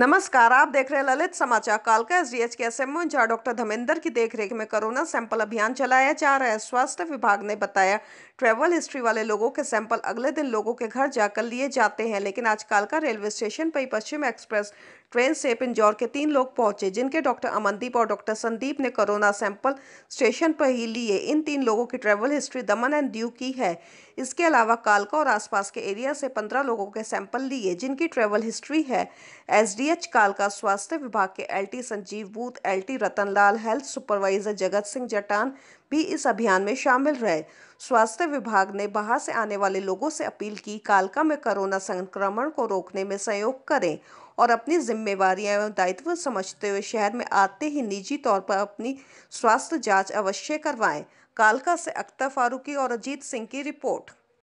नमस्कार आप देख रहे हैं ललित समाचार कालका एच के एस ओ जहाँ डॉक्टर धमेंद्र की देखरेख में कोरोना सैंपल अभियान चलाया जा रहा है स्वास्थ्य विभाग ने बताया ट्रेवल हिस्ट्री वाले लोगों के सैंपल अगले दिन लोगों के घर जाकर लिए जाते हैं लेकिन आज कालका रेलवे स्टेशन पर पश्चिम एक्सप्रेस ट्रेन से पिंजौर के तीन लोग पहुंचे जिनके डॉक्टर अमनदीप और डॉक्टर संदीप ने कोरोना सैंपल स्टेशन पर ही लिए इन तीन लोगों की travel history Daman and Diu की है इसके अलावा कालका और आसपास के एरिया से पंद्रह लोगों के सैंपल लिए जिनकी ट्रेवल हिस्ट्री है एच कालका स्वास्थ्य विभाग के एल संजीव बूथ एल रतनलाल हेल्थ सुपरवाइजर जगत सिंह जटान भी इस अभियान में शामिल रहे स्वास्थ्य विभाग ने बाहर से आने वाले लोगों से अपील की कालका में कोरोना संक्रमण को रोकने में सहयोग करें और अपनी जिम्मेवार एवं दायित्व समझते हुए शहर में आते ही निजी तौर पर अपनी स्वास्थ्य जांच अवश्य करवाएं कालका से अख्तर फारूकी और अजीत सिंह की रिपोर्ट